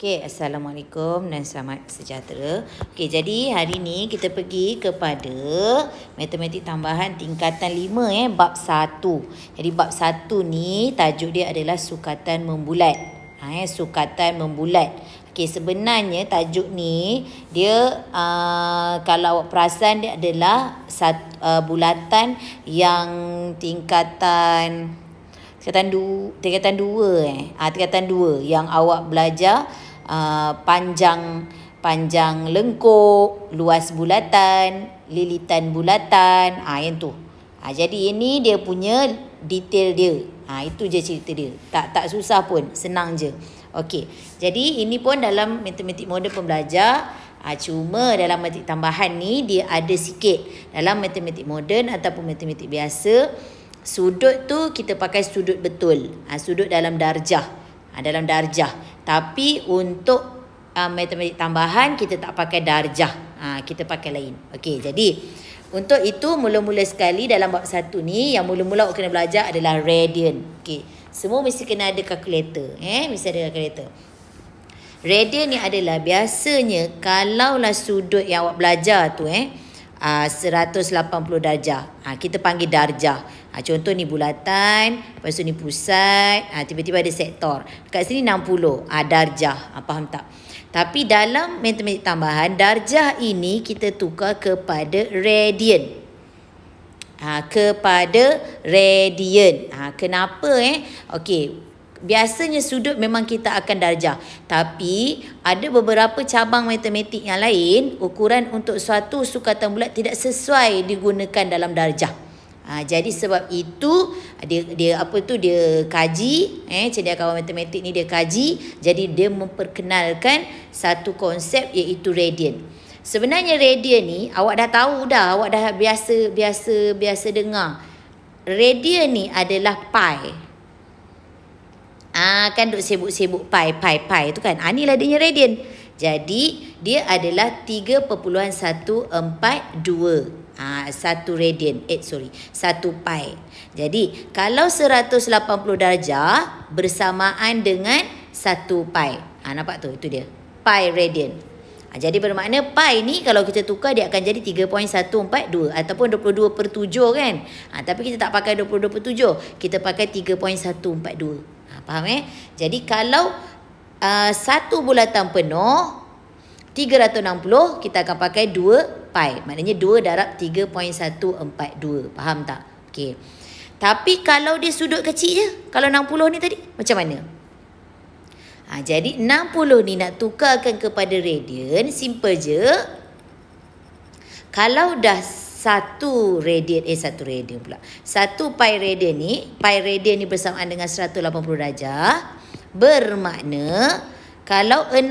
Okay, Assalamualaikum dan selamat sejahtera. Okay, jadi hari ni kita pergi kepada matematik tambahan tingkatan 5 eh, bab 1. Jadi bab 1 ni tajuk dia adalah sukatan membulat. Ha, eh, sukatan membulat. Okay, sebenarnya tajuk ni dia uh, kalau awak perasan dia adalah satu, uh, ah, bulatan yang tingkatan tingkatan 2 eh ah tingkatan 2 yang awak belajar uh, panjang panjang lengkok, luas bulatan, lilitan bulatan, ah ha, yang tu. Ha, jadi ini dia punya detail dia. Ha, itu je cerita dia. Tak tak susah pun, senang je. Okey. Jadi ini pun dalam matematik moden pembelajar Ha, cuma dalam matematik tambahan ni dia ada sikit dalam matematik moden ataupun matematik biasa sudut tu kita pakai sudut betul ha, sudut dalam darjah ha, dalam darjah tapi untuk uh, matematik tambahan kita tak pakai darjah. Ha, kita pakai lain. Okey, jadi untuk itu mula-mula sekali dalam bab satu ni yang mula-mula awak kena belajar adalah radian. Okey. Semua mesti kena ada kalkulator, eh, mesti ada kalkulator. Radian ni adalah biasanya kalaulah sudut yang awak belajar tu eh ah, uh, 180 darjah. Ha, kita panggil darjah. Ha, contoh ni bulatan, lepas tu ni pusat, ha, tiba-tiba ada sektor. Dekat sini 60 ha, ah, darjah, ha, faham tak? Tapi dalam matematik tambahan, darjah ini kita tukar kepada radian. Ha, kepada radian. Ha, kenapa eh? Okey, biasanya sudut memang kita akan darjah. Tapi ada beberapa cabang matematik yang lain, ukuran untuk suatu sukatan bulat tidak sesuai digunakan dalam Darjah. Ha, jadi sebab itu dia dia apa tu dia kaji eh cendekiawan matematik ni dia kaji jadi dia memperkenalkan satu konsep iaitu radian. Sebenarnya radian ni awak dah tahu dah awak dah biasa biasa biasa dengar. Radian ni adalah pi. Ah ha, kan duk sibuk-sibuk pi pi pi tu kan. Ah ha, inilah dia radian. Jadi dia adalah 3.142. Ah satu radian eh sorry satu pi jadi kalau 180 darjah bersamaan dengan satu pi ha, ah, nampak tu itu dia pi radian ha, ah, jadi bermakna pi ni kalau kita tukar dia akan jadi 3.142 ataupun 22 per 7 kan ha, tapi kita tak pakai 22 per 7 kita pakai 3.142 ha, faham eh jadi kalau uh, satu bulatan penuh 360 kita akan pakai 2 pi. Maknanya 2 darab 3.142. Faham tak? Okey. Tapi kalau dia sudut kecil je. Kalau 60 ni tadi. Macam mana? Ha, jadi 60 ni nak tukarkan kepada radian. Simple je. Kalau dah satu radian. Eh satu radian pula. satu pi radian ni. Pi radian ni bersamaan dengan 180 darjah. Bermakna. Kalau 60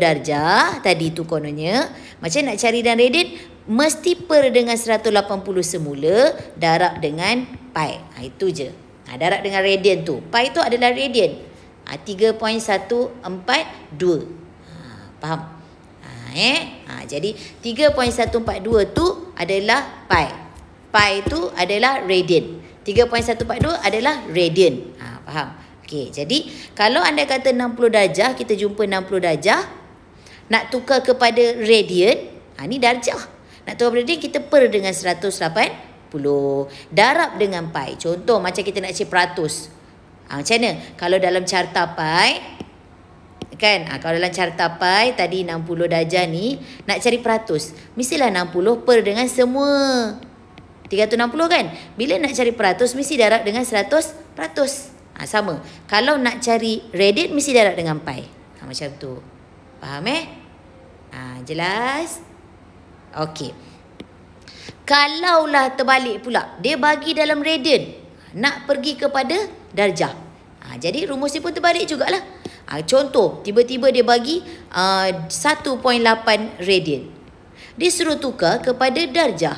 darjah. Tadi tu kononnya. Macam nak cari dan radian, Mesti per dengan 180 semula Darab dengan pi ha, Itu je ha, Darab dengan radian tu Pi tu adalah radian ha, 3.142 ha, Faham? Ha, eh? ha, jadi 3.142 tu adalah pi Pi tu adalah radian 3.142 adalah radian ha, Faham? Okey, jadi kalau anda kata 60 darjah, kita jumpa 60 darjah, nak tukar kepada radian, ha, ni darjah. Nak tukar radian, kita per dengan 180. Darab dengan pi. Contoh macam kita nak cek peratus. Ha, macam mana? Kalau dalam carta pi, kan? Ha, kalau dalam carta pi, tadi 60 darjah ni, nak cari peratus. Mestilah 60 per dengan semua. 360 kan? Bila nak cari peratus, mesti darab dengan 100 peratus. Ha, sama. Kalau nak cari radian, mesti darab dengan pi. Ha, macam tu. Faham eh? Ha, jelas? Okey. Kalaulah terbalik pula. Dia bagi dalam radian. Nak pergi kepada darjah. Ha, jadi rumus dia pun terbalik jugalah. Ha, contoh, tiba-tiba dia bagi uh, 1.8 radian. Dia suruh tukar kepada darjah.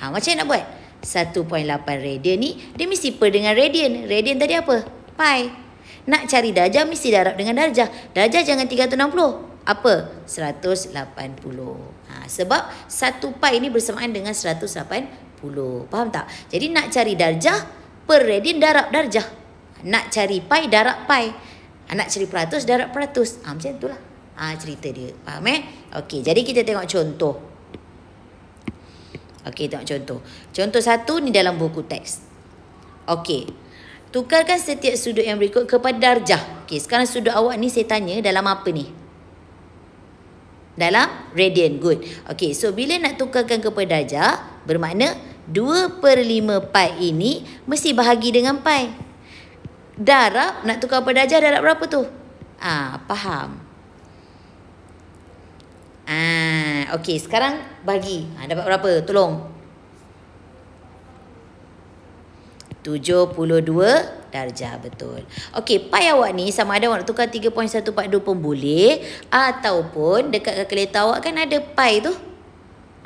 Ha, macam nak buat? 1.8 radian ni, dia mesti per dengan radian. Radian tadi apa? Pi. Pi. Nak cari darjah mesti darab dengan darjah. Darjah jangan 360. Apa? 180. Ha, sebab satu pi ini bersamaan dengan 180. Faham tak? Jadi nak cari darjah, per radian darab darjah. Nak cari pi, darab pi. Ha, nak cari peratus, darab peratus. Ha, macam lah. ha, cerita dia. Faham eh? Okey, jadi kita tengok contoh. Okey, tengok contoh. Contoh satu ni dalam buku teks. Okey. Tukarkan setiap sudut yang berikut kepada darjah. Okey, sekarang sudut awak ni saya tanya dalam apa ni? Dalam radian. Good. Okey, so bila nak tukarkan kepada darjah, bermakna 2 per 5 pi ini mesti bahagi dengan pi. Darab, nak tukar kepada darjah darab berapa tu? Ah, faham. Ah, Okey, sekarang bagi. Ha, dapat berapa? Tolong. 72 darjah betul. Okey, pai awak ni sama ada awak nak tukar 3.142 pun boleh ataupun dekat kalkulator awak kan ada pai tu.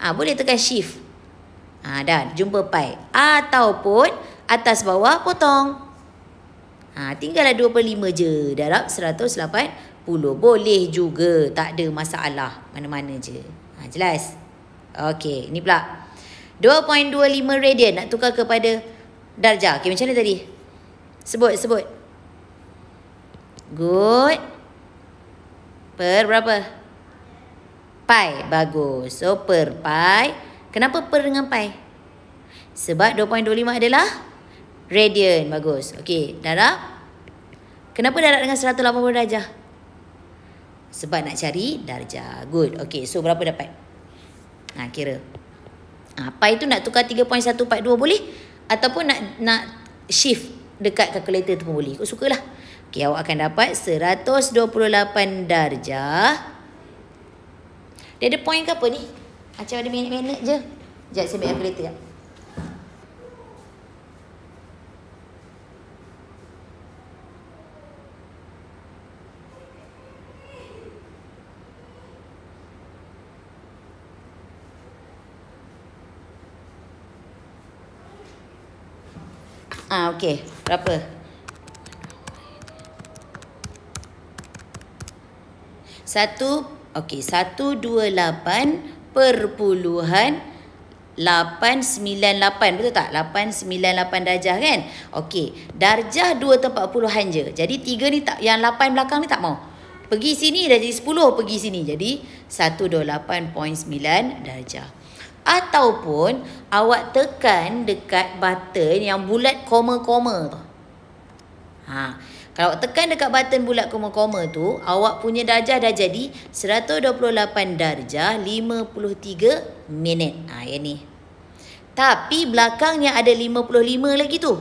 Ha, boleh tekan shift. Ha, ah, dah, jumpa pai. Ataupun atas bawah potong. Ha, tinggallah 25 je. Darab 180. Boleh juga. Tak ada masalah. Mana-mana je. Ha, jelas? Okey, ni pula. 2.25 radian nak tukar kepada darjah. Okey, macam mana tadi? Sebut, sebut. Good. Per berapa? Pi. Bagus. So, per pi. Kenapa per dengan pi? Sebab 2.25 adalah radian. Bagus. Okey, darab. Kenapa darab dengan 180 darjah? Sebab nak cari darjah. Good. Okey, so berapa dapat? Nah, kira. Ha, ah, pi tu nak tukar 3.142 boleh? ataupun nak nak shift dekat calculator tu pun boleh. Kau sukalah. Okey, awak akan dapat 128 darjah. Dia ada point ke apa ni? Macam ada minit-minit je. Sekejap saya ambil calculator. Sekejap. Ah, okey. Berapa? Satu, okey. Satu, dua, lapan, perpuluhan, lapan, sembilan, lapan. Betul tak? Lapan, sembilan, lapan darjah kan? Okey. Darjah dua tempat puluhan je. Jadi tiga ni tak, yang lapan belakang ni tak mau. Pergi sini dah jadi sepuluh pergi sini. Jadi, satu, dua, lapan, poin, sembilan darjah ataupun awak tekan dekat button yang bulat koma-koma tu. Ha. Kalau awak tekan dekat button bulat koma-koma tu, awak punya darjah dah jadi 128 darjah 53 minit. Ha, yang ni. Tapi belakangnya ada 55 lagi tu.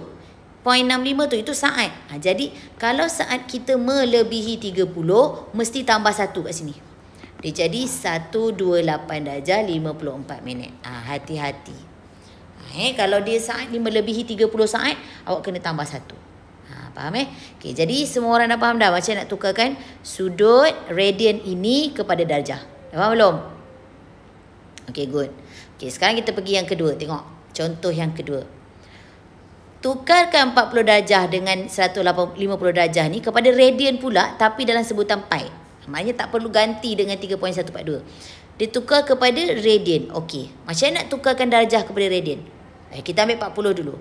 0.65 tu itu saat. Ha, jadi kalau saat kita melebihi 30, mesti tambah satu kat sini. Dia jadi 128 darjah 54 minit. Ah, hati-hati. ha, eh? Kalau dia saat ni melebihi 30 saat, awak kena tambah satu. Ha, faham eh? Okay, jadi semua orang dah faham dah macam nak tukarkan sudut radian ini kepada darjah. Dah faham belum? Okay, good. Okay, sekarang kita pergi yang kedua. Tengok. Contoh yang kedua. Tukarkan 40 darjah dengan 150 darjah ni kepada radian pula tapi dalam sebutan pipe. Maknanya tak perlu ganti dengan 3.142. Dia tukar kepada radian. Okey. Macam nak tukarkan darjah kepada radian? Eh, kita ambil 40 dulu.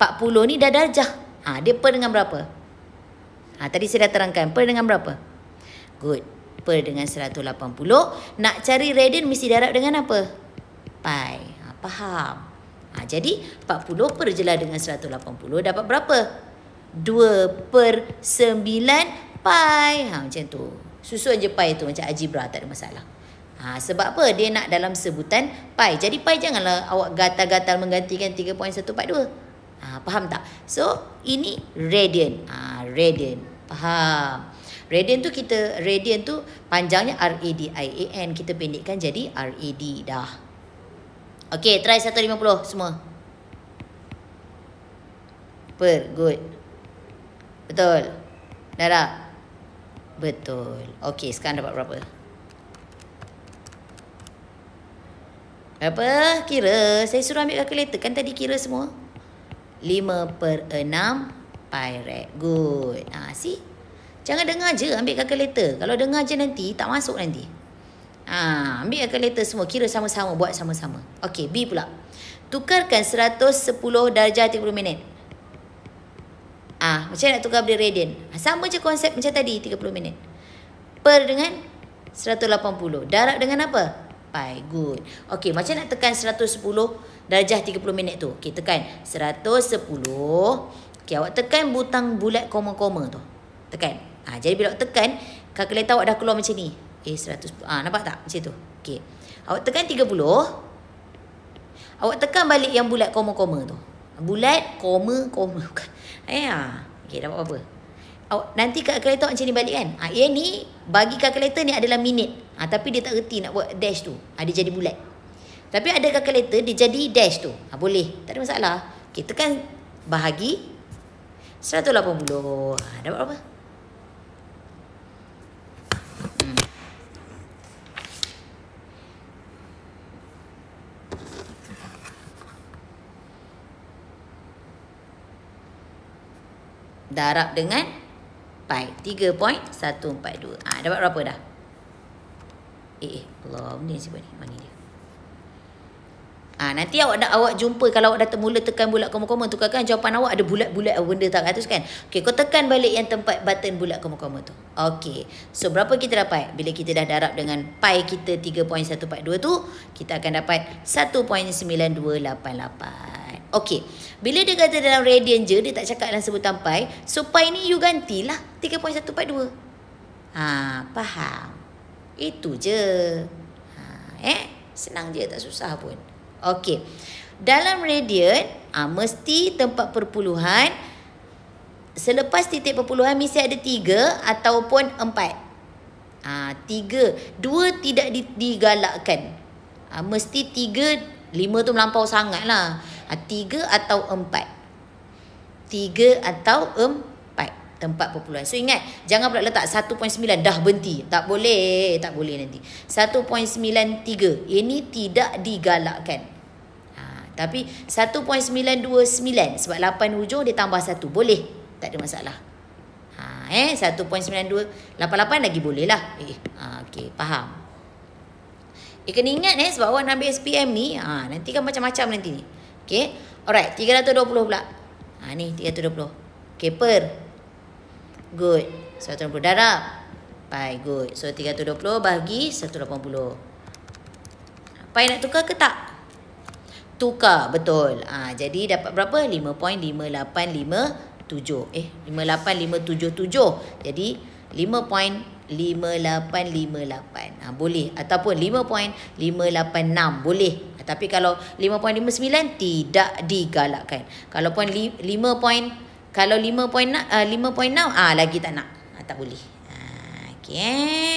40 ni dah darjah. Ha, dia per dengan berapa? Ha, tadi saya dah terangkan. Per dengan berapa? Good. Per dengan 180. Nak cari radian mesti darab dengan apa? Pi. Ha, faham. Ha, jadi 40 per jelah dengan 180 dapat berapa? 2 per 9 pi. Ha, macam tu susun je pai tu macam algebra tak ada masalah. Ha, sebab apa? Dia nak dalam sebutan pai. Jadi pai janganlah awak gatal-gatal menggantikan 3.142. Ha, faham tak? So, ini radian. Ha, radian. Faham? Radian tu kita, radian tu panjangnya R-A-D-I-A-N. Kita pendekkan jadi R-A-D dah. Okay, try 150 semua. Per, good. Betul. Dah tak? Betul. Okey, sekarang dapat berapa? Berapa? Kira. Saya suruh ambil kalkulator. Kan tadi kira semua? 5 per 6 pirate. Good. Ha, see? Jangan dengar je ambil kalkulator. Kalau dengar je nanti, tak masuk nanti. Ha, ambil kalkulator semua. Kira sama-sama. Buat sama-sama. Okey, B pula. Tukarkan 110 darjah 30 minit. Ah, macam nak tukar beli radian. Ha, ah, sama je konsep macam tadi 30 minit. Per dengan 180. Darab dengan apa? Pi. Good. Okey, macam nak tekan 110 darjah 30 minit tu. Okey, tekan 110. Okey, awak tekan butang bulat koma-koma tu. Tekan. Ah, ha, jadi bila awak tekan, kalkulator awak dah keluar macam ni. Eh, 100. Ah, ha, nampak tak? Macam tu. Okey. Awak tekan 30. Awak tekan balik yang bulat koma-koma tu. Bulat koma-koma bukan. Ya. Okey, dapat apa-apa. Oh, nanti kalkulator macam ni balik kan? Ha, yang ni, bagi kalkulator ni adalah minit. Ha, tapi dia tak reti nak buat dash tu. Ha, dia jadi bulat. Tapi ada kalkulator, dia jadi dash tu. Ha, boleh. Tak ada masalah. Kita Okey, tekan bahagi. 180. Ha, dapat apa-apa. darab dengan pi 3.142. Ah dapat berapa dah? Eh eh Allah ni siapa ni. Mana dia? Ah nanti awak dah awak jumpa kalau awak dah termula tekan bulat koma-koma tukarkan jawapan awak ada bulat-bulat benda tak atas kan. Okey kau tekan balik yang tempat button bulat koma-koma tu. Okey. So berapa kita dapat? Bila kita dah darab dengan pi kita 3.142 tu, kita akan dapat 1.9288. Okey. Bila dia kata dalam radian je, dia tak cakap dalam sebutan pi. So pi ni you gantilah 3.142. Ha, faham. Itu je. Ha, eh, senang je tak susah pun. Okey. Dalam radian, ha, mesti tempat perpuluhan selepas titik perpuluhan mesti ada 3 ataupun 4. Ha, 3, 2 tidak digalakkan. Ha, mesti 3, 5 tu melampau lah. Ah, tiga atau empat Tiga atau empat Tempat perpuluhan So ingat Jangan pula letak 1.9 Dah berhenti Tak boleh Tak boleh nanti 1.93 Ini tidak digalakkan ha, Tapi 1.929 Sebab 8 hujung dia tambah 1 Boleh Tak ada masalah ha, Eh 1.92 8.8 lagi boleh lah Eh ha, Okay Faham Eh kena ingat eh Sebab awak nak ambil SPM ni ha, Nanti kan macam-macam nanti ni Okay. Alright. 320 pula. Ha, ni 320. Okay. Per. Good. 180 darab. Pi. Good. So 320 bahagi 180. Pi nak tukar ke tak? Tukar. Betul. Ha, jadi dapat berapa? 5.585. 7 eh 58577 jadi 5858. Ha, boleh. Ataupun 5.586. Boleh. Ha, tapi kalau 5.59 tidak digalakkan. Kalau pun 5. Kalau 5.6 uh, eh, ah lagi tak nak. Ha, tak boleh. Ha, okay.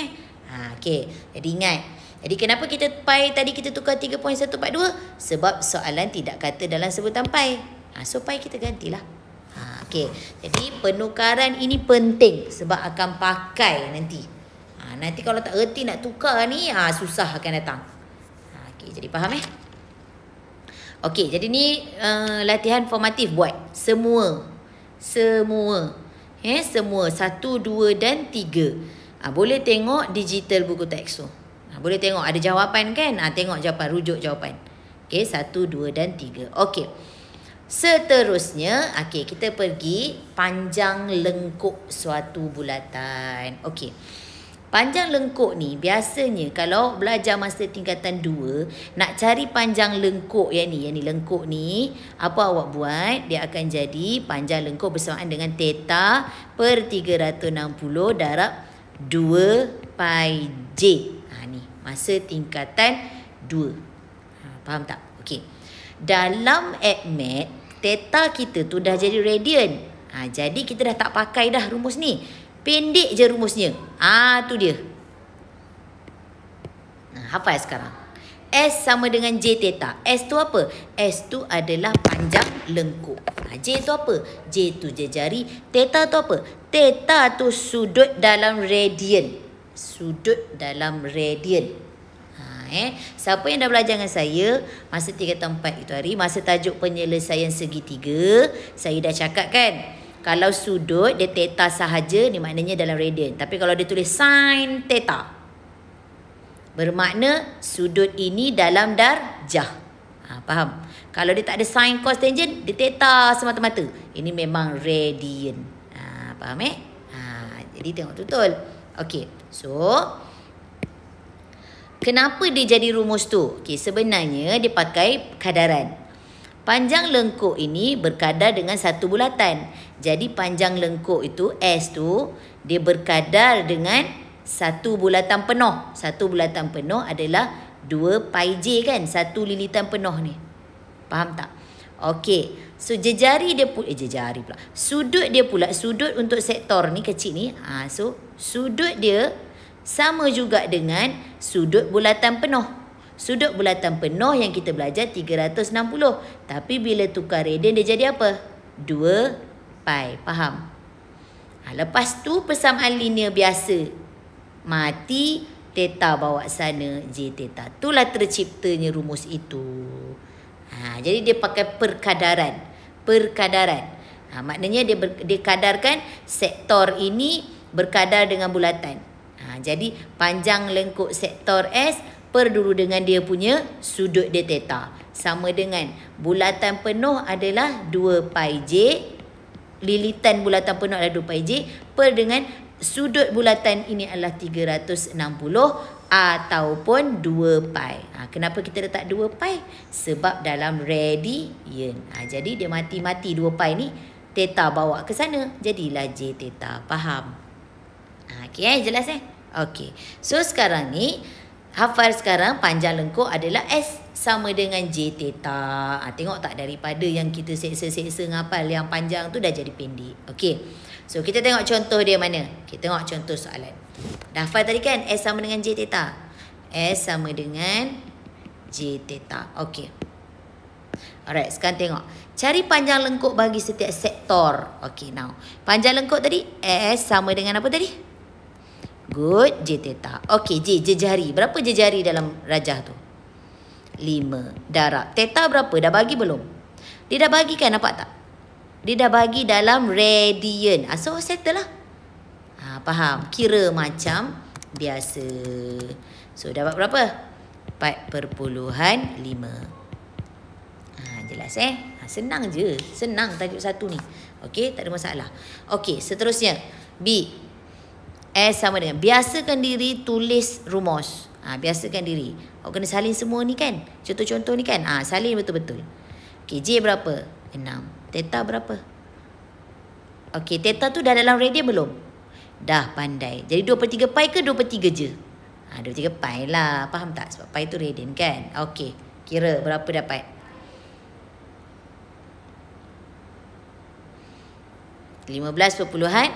Ha, okay. Jadi ingat. Jadi kenapa kita pi tadi kita tukar 3.142? Sebab soalan tidak kata dalam sebutan pi. Ha, so pi kita gantilah. Okey. Jadi penukaran ini penting sebab akan pakai nanti. Ha, nanti kalau tak erti nak tukar ni ha, susah akan datang. Ha, Okey. Jadi faham eh? Okey. Jadi ni uh, latihan formatif buat. Semua. Semua. Eh, semua. Satu, dua dan tiga. Ha, boleh tengok digital buku teks tu. Ha, boleh tengok ada jawapan kan? Ha, tengok jawapan. Rujuk jawapan. Okey. Satu, dua dan tiga. Okey. Seterusnya, okay kita pergi panjang lengkuk suatu bulatan. Okay, Panjang lengkuk ni biasanya kalau belajar masa tingkatan 2, nak cari panjang lengkuk yang ni, yang ni lengkuk ni, apa awak buat? Dia akan jadi panjang lengkuk bersamaan dengan theta per 360 darab 2 pi j. Ha ni, masa tingkatan 2. Ha, faham tak? Okey. Dalam admit Teta kita tu dah jadi radian. Ha, jadi kita dah tak pakai dah rumus ni. Pendek je rumusnya. Ah ha, tu dia. Ha, hafal sekarang. S sama dengan J teta. S tu apa? S tu adalah panjang lengkuk. Ha, J tu apa? J tu jari. Teta tu apa? Teta tu sudut dalam radian. Sudut dalam radian eh. Siapa yang dah belajar dengan saya masa tiga tempat itu hari masa tajuk penyelesaian segitiga, saya dah cakap kan. Kalau sudut dia teta sahaja ni maknanya dalam radian. Tapi kalau dia tulis sin teta bermakna sudut ini dalam darjah. Ha, faham? Kalau dia tak ada sin cos tangent, dia teta semata-mata. Ini memang radian. Ha, faham eh? Ha, jadi tengok betul. Okey. So, Kenapa dia jadi rumus tu? Okey, sebenarnya dia pakai kadaran. Panjang lengkuk ini berkadar dengan satu bulatan. Jadi panjang lengkuk itu S tu dia berkadar dengan satu bulatan penuh. Satu bulatan penuh adalah 2 pi J kan? Satu lilitan penuh ni. Faham tak? Okey. So jejari dia pula eh, jejari pula. Sudut dia pula sudut untuk sektor ni kecil ni. Ah so sudut dia sama juga dengan sudut bulatan penuh. Sudut bulatan penuh yang kita belajar 360. Tapi bila tukar radian dia jadi apa? 2 pi. Faham? Ha, lepas tu persamaan linear biasa. Mati teta bawa sana J teta. Itulah terciptanya rumus itu. Ha, jadi dia pakai perkadaran. Perkadaran. Ha, maknanya dia, ber, dia kadarkan sektor ini berkadar dengan bulatan. Ha, jadi panjang lengkuk sektor S perduru dengan dia punya sudut dia teta. Sama dengan bulatan penuh adalah 2 pi J. Lilitan bulatan penuh adalah 2 pi J. Per dengan sudut bulatan ini adalah 360 ataupun 2 pi. Ha, kenapa kita letak 2 pi? Sebab dalam radian. Ha, jadi dia mati-mati 2 pi ni. Teta bawa ke sana. Jadilah J teta. Faham? Ha, okay, jelas eh? Okey. So sekarang ni hafal sekarang panjang lengkok adalah S sama dengan J theta. Ha, tengok tak daripada yang kita seksa-seksa ngapal yang panjang tu dah jadi pendek. Okey. So kita tengok contoh dia mana. Kita tengok contoh soalan. Dah hafal tadi kan S sama dengan J theta. S sama dengan J theta. Okey. Alright, sekarang tengok. Cari panjang lengkok bagi setiap sektor. Okey, now. Panjang lengkok tadi S sama dengan apa tadi? Good, J teta. Okey, J jejari. Berapa jejari dalam rajah tu? Lima. Darab. Teta berapa? Dah bagi belum? Dia dah bagi kan, nampak tak? Dia dah bagi dalam radian. Ah, so, settle lah. Ha, faham? Kira macam biasa. So, dapat berapa? 4.5. Ha, ah, jelas eh? Ha, senang je. Senang tajuk satu ni. Okey, tak ada masalah. Okey, seterusnya. B. S sama dengan biasakan diri tulis rumus. Ha, biasakan diri. Awak kena salin semua ni kan? Contoh-contoh ni kan? Ha, salin betul-betul. Okay, J berapa? 6. Teta berapa? Okay, teta tu dah dalam radian belum? Dah pandai. Jadi 2 per 3 pi ke 2 per 3 je? Ha, 2 per 3 pi lah. Faham tak? Sebab pi tu radian kan? Okay, kira berapa dapat? Lima belas perpuluhan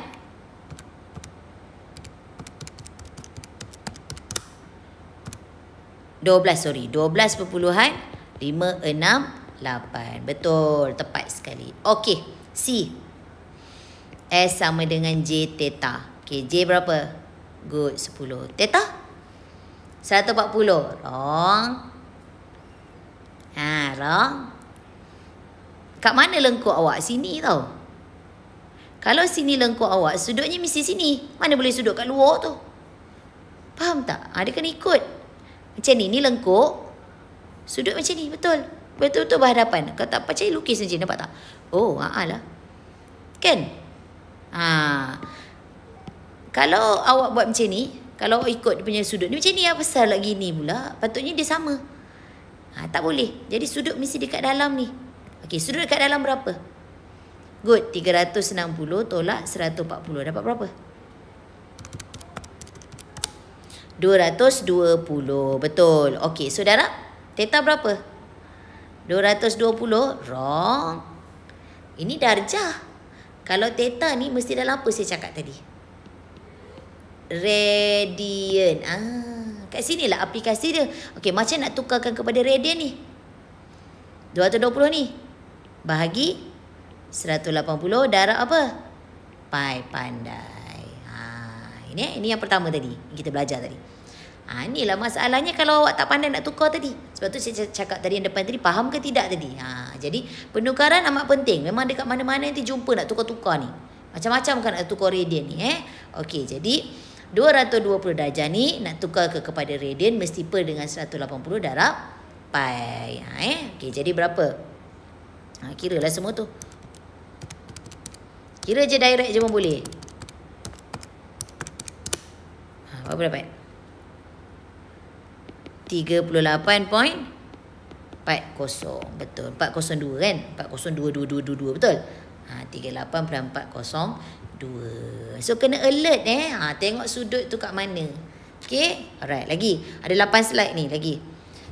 12 sorry 12.568 Betul tepat sekali Okey C S sama dengan J teta Okey J berapa? Good 10 Theta 140 Wrong Ha wrong Kat mana lengkuk awak? Sini tau Kalau sini lengkuk awak Sudutnya mesti sini Mana boleh sudut kat luar tu Faham tak? Ha, dia kena ikut macam ni, ni lengkuk. Sudut macam ni, betul. Betul-betul berhadapan. Kalau tak percaya, lukis macam ni Nampak tak? Oh, haa lah. Kan? Ha. Kalau awak buat macam ni, kalau awak ikut punya sudut ni macam ni, apa salah lagi ni, pula. Patutnya dia sama. Ha, tak boleh. Jadi sudut mesti dekat dalam ni. Okey, sudut dekat dalam berapa? Good. 360 tolak 140. Dapat berapa? Berapa? 220. Betul. Okey, saudara. Theta berapa? 220. Wrong. Ini darjah. Kalau theta ni mesti dalam apa saya cakap tadi? Radian. Ah, kat lah aplikasi dia. Okey, macam nak tukarkan kepada radian ni? 220 ni. Bahagi 180 darab apa? Pai pandai. Ini, eh? ini yang pertama tadi kita belajar tadi. Ha, inilah masalahnya kalau awak tak pandai nak tukar tadi. Sebab tu saya cakap tadi yang depan tadi faham ke tidak tadi. Ha, jadi penukaran amat penting. Memang dekat mana-mana nanti jumpa nak tukar-tukar ni. Macam-macam kan nak tukar radian ni eh. Okey jadi 220 darjah ni nak tukar ke kepada radian mesti per dengan 180 darab pi. Ha, eh? Okey jadi berapa? Ha, kiralah semua tu. Kira je direct je pun boleh. Berapa dapat? 38.40 Betul 402 kan 402222 betul ha, 38.402 So kena alert eh ha, Tengok sudut tu kat mana Okay Alright lagi Ada 8 slide ni lagi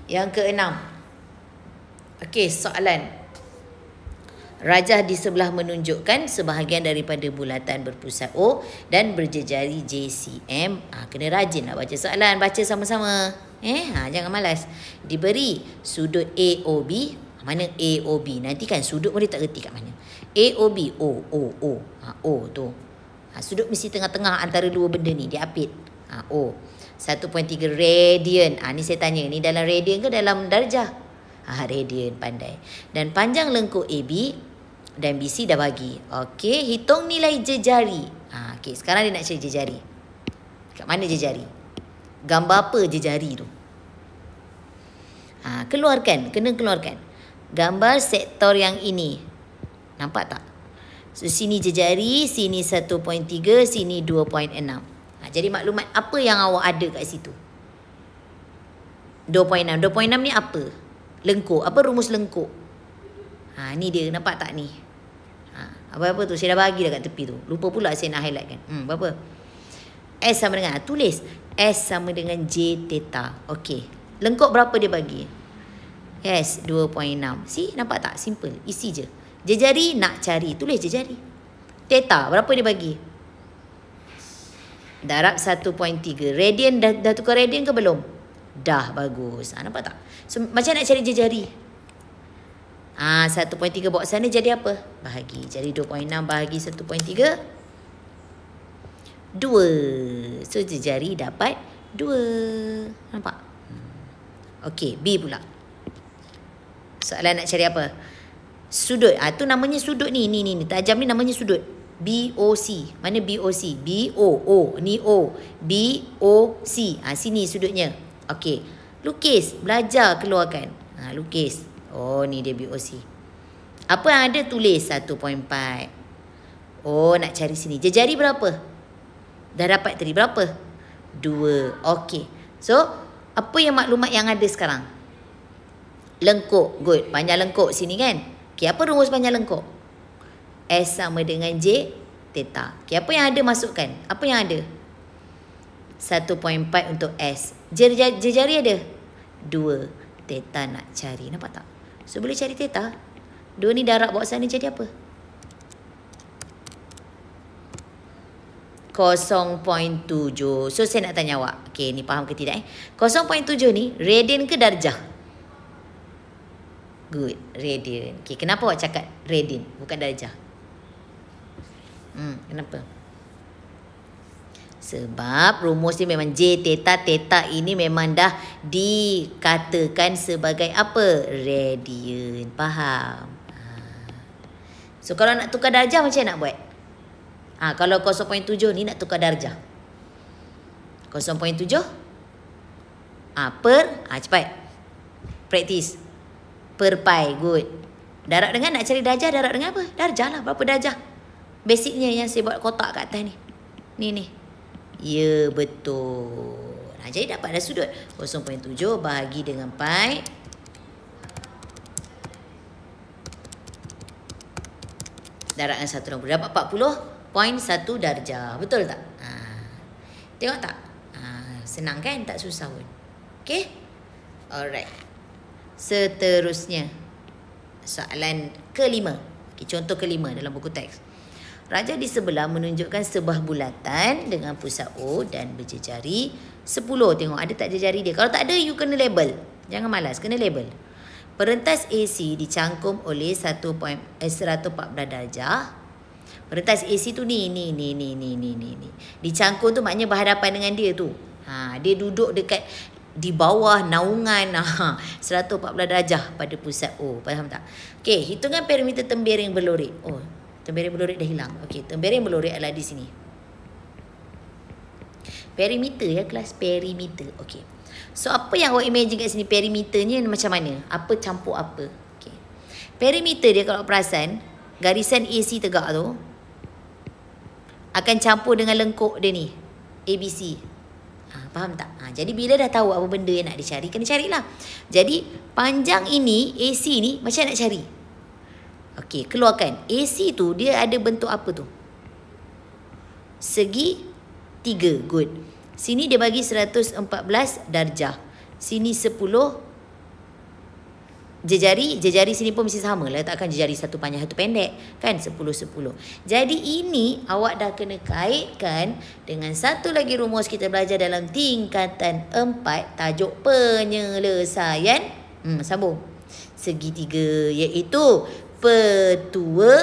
Yang keenam Okay soalan Rajah di sebelah menunjukkan sebahagian daripada bulatan berpusat O dan berjejari JCM. Ha, ah, kena rajinlah baca soalan. Baca sama-sama. Eh, ha, jangan malas. Diberi sudut AOB. Mana AOB? Nanti kan sudut pun dia tak reti kat mana. AOB. O, O, O. Ha, o tu. Ha, sudut mesti tengah-tengah antara dua benda ni. Dia apit. Ha, o. 1.3 radian. Ha, ni saya tanya. Ni dalam radian ke dalam darjah? ha, radian pandai dan panjang lengkuk AB dan BC dah bagi okey hitung nilai jejari ha okey sekarang dia nak cari jejari kat mana jejari gambar apa jejari tu ha keluarkan kena keluarkan gambar sektor yang ini nampak tak so sini jejari sini 1.3 sini 2.6 ha jadi maklumat apa yang awak ada kat situ 2.6 2.6 ni apa lengkuk. Apa rumus lengkuk? Ha, ni dia, nampak tak ni? Ha, apa-apa ha, tu, saya dah bagi dah kat tepi tu. Lupa pula saya nak highlight kan. Hmm, apa-apa? S sama dengan, ha, tulis. S sama dengan J theta. Okay. Lengkuk berapa dia bagi? S 2.6. Si nampak tak? Simple. Isi je. Jejari nak cari. Tulis jejari. Theta, berapa dia bagi? Darab 1.3. Radian, dah, dah tukar radian ke Belum. Dah bagus ha, Nampak tak? So, macam nak cari jejari ha, 1.3 boxan sana jadi apa? Bahagi Jadi 2.6 bahagi 1.3 2 So jejari dapat 2 Nampak? Hmm. Okey B pula Soalan nak cari apa? Sudut Itu ah, ha, namanya sudut ni Ni ni ni Tajam ni namanya sudut B O C Mana B O C B O O Ni O B O C Ah ha, Sini sudutnya Okey. Lukis. Belajar keluarkan. Ha, lukis. Oh, ni dia BOC. Apa yang ada tulis 1.4. Oh, nak cari sini. Jejari berapa? Dah dapat tadi berapa? 2. Okey. So, apa yang maklumat yang ada sekarang? Lengkuk. Good. banyak lengkuk sini kan? Okey, apa rumus banyak lengkuk? S sama dengan J teta. Okey, apa yang ada masukkan? Apa yang ada? 1.4 untuk S. Jari-jari ada? Dua. Teta nak cari. Nampak tak? So, boleh cari teta? Dua ni darab bawah sana jadi apa? 0.7. So, saya nak tanya awak. Okay, ni faham ke tidak eh? 0.7 ni, radian ke darjah? Good. Radian. Okay, kenapa awak cakap radian? Bukan darjah. Hmm, kenapa? Kenapa? Sebab rumus ni memang J teta teta ini memang dah dikatakan sebagai apa? Radian. Faham? So kalau nak tukar darjah macam mana nak buat? Ah ha, kalau 0.7 ni nak tukar darjah. 0.7 ah ha, per ha, cepat. praktis, Per pi good. Darab dengan nak cari darjah darab dengan apa? Darjah lah berapa darjah. Basicnya yang saya buat kotak kat atas ni. Ni ni. Ya betul ha, Jadi dapatlah sudut 0.7 bahagi dengan pi Darangan 1 darjah Dapat 40.1 darjah Betul tak? Ha. Tengok tak? Ha. Senang kan? Tak susah pun Okay? Alright Seterusnya Soalan kelima okay, Contoh kelima dalam buku teks Raja di sebelah menunjukkan sebuah bulatan dengan pusat O dan berjejari 10. Tengok ada tak jejari dia. Kalau tak ada, you kena label. Jangan malas, kena label. Perentas AC dicangkum oleh 1. Eh, 140 darjah. Perentas AC tu ni, ni, ni, ni, ni, ni, ni, ni. Dicangkum tu maknanya berhadapan dengan dia tu. Ha, dia duduk dekat di bawah naungan ha, 140 darjah pada pusat O. Faham tak? Okey, hitungan perimeter yang berlorek. Oh, Tembereng belorek dah hilang. Okey, tembereng belorek adalah di sini. Perimeter ya, kelas perimeter. Okey. So, apa yang awak imagine kat sini perimeternya macam mana? Apa campur apa? Okey. Perimeter dia kalau perasan, garisan AC tegak tu akan campur dengan lengkok dia ni. ABC. Ha, ah, faham tak? Ha, jadi, bila dah tahu apa benda yang nak dicari, kena carilah. Jadi, panjang ini, AC ni macam nak cari? Okey, keluarkan. AC tu dia ada bentuk apa tu? Segi tiga. Good. Sini dia bagi 114 darjah. Sini 10 jejari. Jejari sini pun mesti sama lah. Takkan jejari satu panjang, satu pendek. Kan? 10-10. Jadi ini awak dah kena kaitkan dengan satu lagi rumus kita belajar dalam tingkatan 4 tajuk penyelesaian. Hmm, sambung. Segi tiga iaitu petua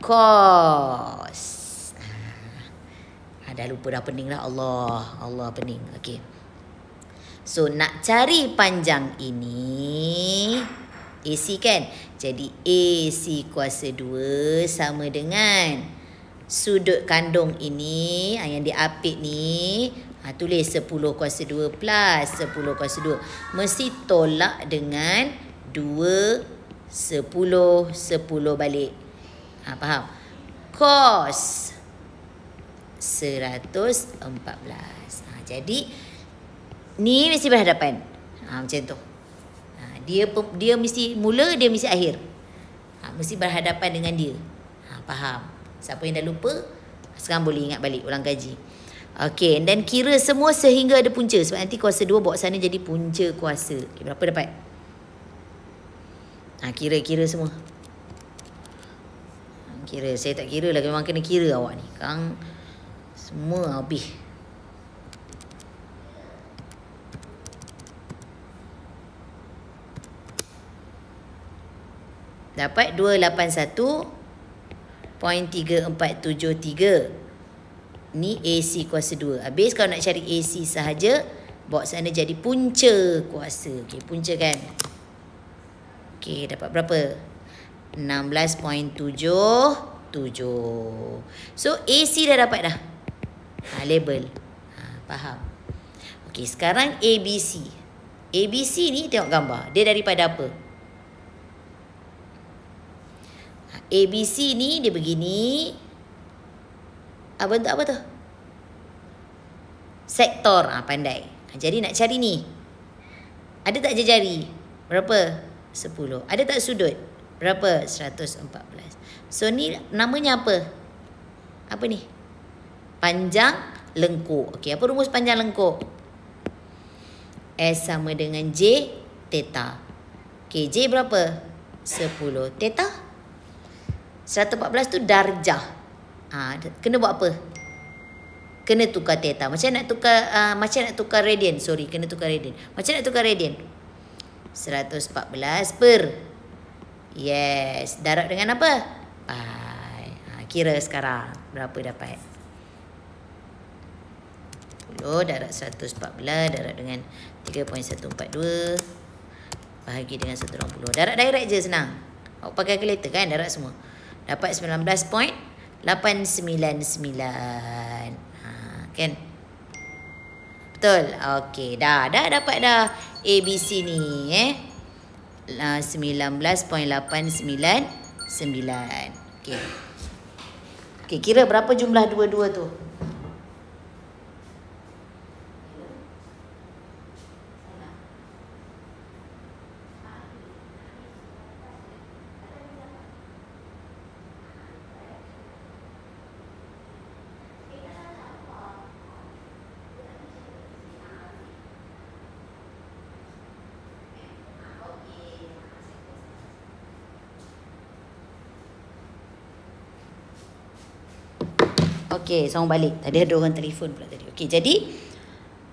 kos. Ha, dah lupa dah pening lah Allah. Allah pening. okay So nak cari panjang ini AC kan? Jadi AC kuasa 2 sama dengan sudut kandung ini ah, yang diapit ni ha, tulis 10 kuasa 2 plus 10 kuasa 2 mesti tolak dengan dua, sepuluh, sepuluh balik. Ha, faham? Kos seratus empat belas. Ha, jadi, ni mesti berhadapan. Ha, macam tu. Ha, dia dia mesti mula, dia mesti akhir. Ha, mesti berhadapan dengan dia. Ha, faham? Siapa yang dah lupa, sekarang boleh ingat balik ulang gaji? Okay. dan kira semua sehingga ada punca. Sebab nanti kuasa dua bawa sana jadi punca kuasa. Okay, Berapa dapat? Ha, kira-kira semua. Ah, kira. Saya tak kira lagi Memang kena kira awak ni. Kang. Semua habis. Dapat 281.3473. Ni AC kuasa 2. Habis kalau nak cari AC sahaja. Box sana jadi punca kuasa. Okay, punca kan. Punca kan. Okey, dapat berapa? 16.77. So, AC dah dapat dah. Ha, label. Ha, faham? Okey, sekarang ABC. ABC ni tengok gambar. Dia daripada apa? ABC ah, ni dia begini. Apa tu apa tu? Sektor. Ha, pandai. Jadi nak cari ni. Ada tak jari? Berapa? Berapa? 10. Ada tak sudut? Berapa? 114. So ni namanya apa? Apa ni? Panjang lengkuk. Okey, apa rumus panjang lengkuk? S sama dengan J teta. Okey, J berapa? 10 teta. 114 tu darjah. Ha, kena buat apa? Kena tukar teta. Macam nak tukar uh, macam nak tukar radian. Sorry, kena tukar radian. Macam nak tukar radian? 114 per Yes Darab dengan apa? Pai ha, Kira sekarang Berapa dapat? 10 darab 114 Darab dengan 3.142 Bahagi dengan 160 Darab direct je senang Awak pakai kereta kan darab semua Dapat 19.899 ha, Kan? Betul? Okey dah Dah dapat dah ABC ni eh. 19.899. Ah, Okey. Okey, kira berapa jumlah dua-dua tu? Okey, sambung balik. Tadi ada orang telefon pula tadi. Okey, jadi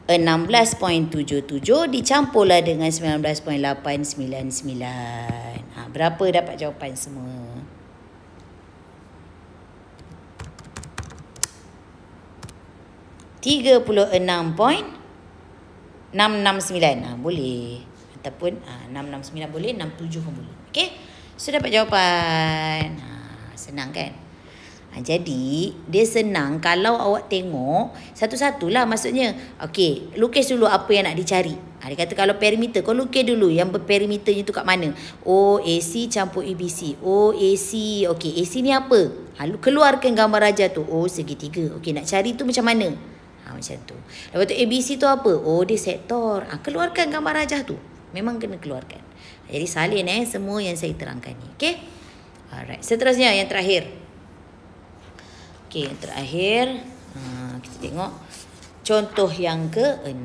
16.77 dicampurlah dengan 19.899. Ha, berapa dapat jawapan semua? Tiga puluh enam point enam enam sembilan. Ha, boleh. Ataupun ha, enam enam sembilan boleh, enam tujuh pun boleh. Okey, So dapat jawapan. Ha, senang kan? Ha, jadi dia senang kalau awak tengok satu-satulah maksudnya. Okey, lukis dulu apa yang nak dicari. Ha, dia kata kalau perimeter kau lukis dulu yang berperimeternya tu kat mana. O oh, C campur B C O oh, ABC. OAC. Okey, C ni apa? Ha, keluarkan gambar raja tu. O oh, segitiga. Okey, nak cari tu macam mana? Ha, macam tu. Lepas tu B C tu apa? O dia sektor. Ha, keluarkan gambar raja tu. Memang kena keluarkan. Jadi salin eh semua yang saya terangkan ni. Okey? Alright. Seterusnya yang terakhir. Okey, yang terakhir ah, kita tengok contoh yang ke-6.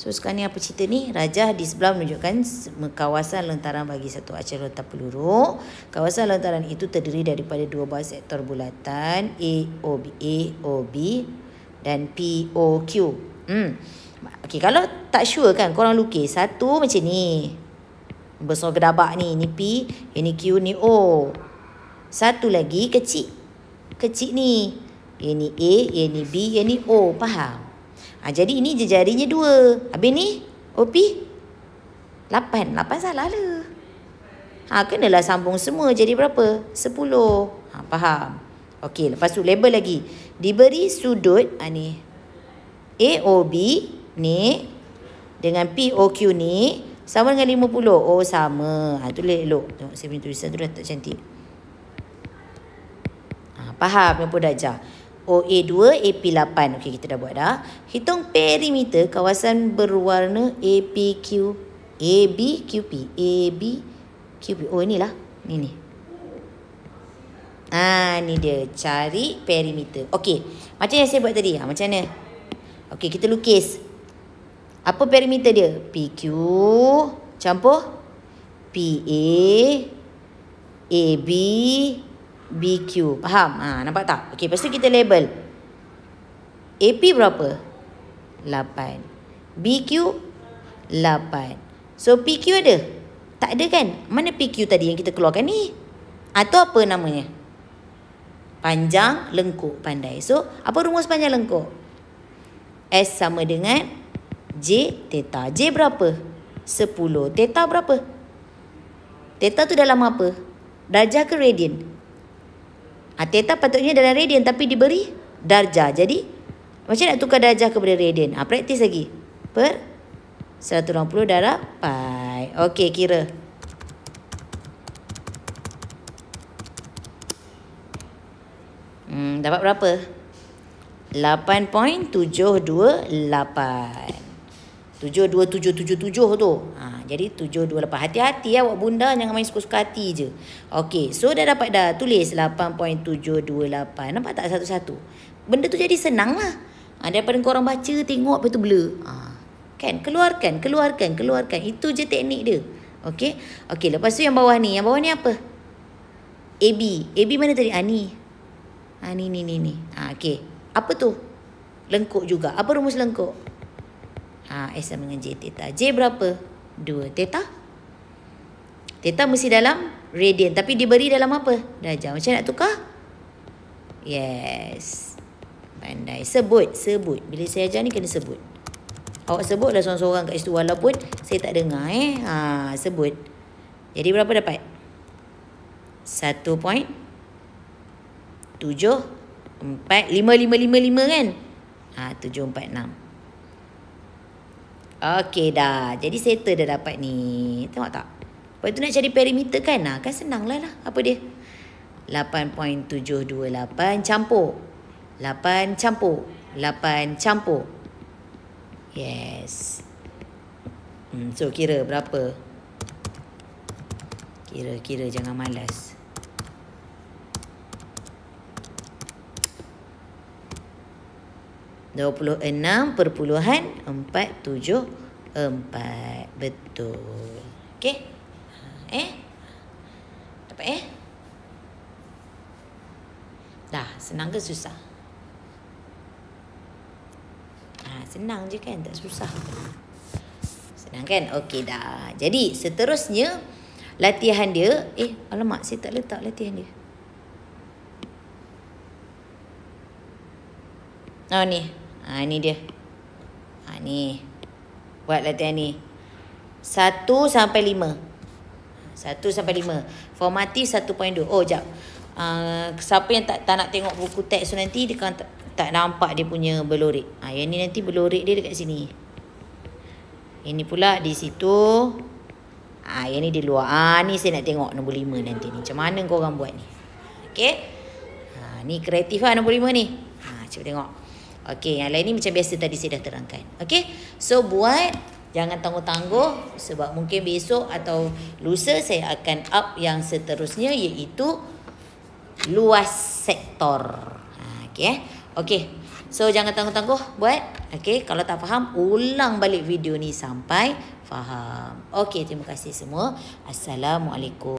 So sekarang ni apa cerita ni? Rajah di sebelah menunjukkan kawasan lontaran bagi satu acara rentak peluru. Kawasan lontaran itu terdiri daripada dua buah sektor bulatan A, O, B, A, O, B dan P, O, Q. Hmm. Okey, kalau tak sure kan korang lukis satu macam ni. Besar gedabak ni. Ni P, ini Q, ni O. Satu lagi kecil kecil ni. Ia ni A, ia ni B, ia ni O. Faham? Ha, jadi ini jejarinya dua. Habis ni? OP? Lapan. Lapan salah lah. Ha, kenalah sambung semua. Jadi berapa? Sepuluh. Ha, faham? Okey, lepas tu label lagi. Diberi sudut ha, ni. A, O, B ni. Dengan P, O, Q ni. Sama dengan lima puluh. Oh, sama. Ha, tu elok. Tengok saya punya tulisan tu dah tak cantik faham yang pun dajar. OA2, AP8. Okey, kita dah buat dah. Hitung perimeter kawasan berwarna APQ, ABQP, ABQP. Oh, inilah. Ini ni. Ha, ni dia. Cari perimeter. Okey. Macam yang saya buat tadi. Ha, macam mana? Okey, kita lukis. Apa perimeter dia? PQ campur PA AB BQ. Faham? Ha, nampak tak? Okey, lepas tu kita label. AP berapa? 8. BQ? 8. So, PQ ada? Tak ada kan? Mana PQ tadi yang kita keluarkan ni? Atau apa namanya? Panjang lengkuk pandai. So, apa rumus panjang lengkuk? S sama dengan J teta. J berapa? 10. Teta berapa? Teta tu dalam apa? Darjah ke radian? Radian. Ha, theta patutnya dalam radian tapi diberi darjah. Jadi, macam nak tukar darjah kepada radian? Ha, ah, practice lagi. Per 160 darab pi. Okey, kira. Hmm, dapat berapa? 8.728. 72777 tu. Ha, jadi tujuh dua lapan. Hati-hati ya awak bunda jangan main suka-suka hati je. Okey, so dah dapat dah tulis 8.728. Nampak tak satu-satu? Benda tu jadi senang lah. Ha, daripada korang baca, tengok apa tu blur. Ha, kan? Keluarkan, keluarkan, keluarkan. Itu je teknik dia. Okay, okay lepas tu yang bawah ni. Yang bawah ni apa? AB. AB mana tadi? Ani? Ah, ni. Ha, ni, ni, ni, ni. Ha, okey. Apa tu? Lengkuk juga. Apa rumus lengkuk? Ha, S sama dengan J, teta. J berapa? Dua teta. Teta mesti dalam radian. Tapi diberi dalam apa? Darjah. Macam nak tukar? Yes. Pandai. Sebut. Sebut. Bila saya ajar ni kena sebut. Awak sebut sebutlah seorang-seorang kat situ. Walaupun saya tak dengar eh. Ha, sebut. Jadi berapa dapat? Satu point. Tujuh empat lima lima lima lima kan? Ha, tujuh empat enam. Okey dah. Jadi settle dah dapat ni. Tengok tak? Lepas tu nak cari perimeter kan? Ha, kan senang lah lah. Apa dia? 8.728 campur. 8 campur. 8 campur. Yes. Hmm, so kira berapa? Kira-kira jangan malas. 26.474 betul. okay ha, Eh? apa eh? Dah, senang ke susah? Ha, senang je kan, tak susah. Senang kan? okay dah. Jadi, seterusnya latihan dia, eh, alamak, saya tak letak latihan dia. Oh ni. Ha, ni dia. Ha, ni. Buat latihan ni. Satu sampai lima. Satu sampai lima. Formati satu poin dua. Oh, sekejap. Uh, ha, siapa yang tak, tak nak tengok buku teks tu nanti, dia kan tak, tak nampak dia punya belorik. Ha, yang ni nanti belorik dia dekat sini. Ini pula di situ. Ah, ha, Yang ni di luar. Ha, ni saya nak tengok nombor lima nanti ni. Macam mana korang buat ni. Okay. Ha, ni kreatif lah nombor lima ni. Ha, cuba Cuba tengok. Okey, yang lain ni macam biasa tadi saya dah terangkan. Okey. So buat jangan tangguh-tangguh sebab mungkin besok atau lusa saya akan up yang seterusnya iaitu luas sektor. Ha, okey eh. Okey. So jangan tangguh-tangguh buat. Okey, kalau tak faham ulang balik video ni sampai faham. Okey, terima kasih semua. Assalamualaikum.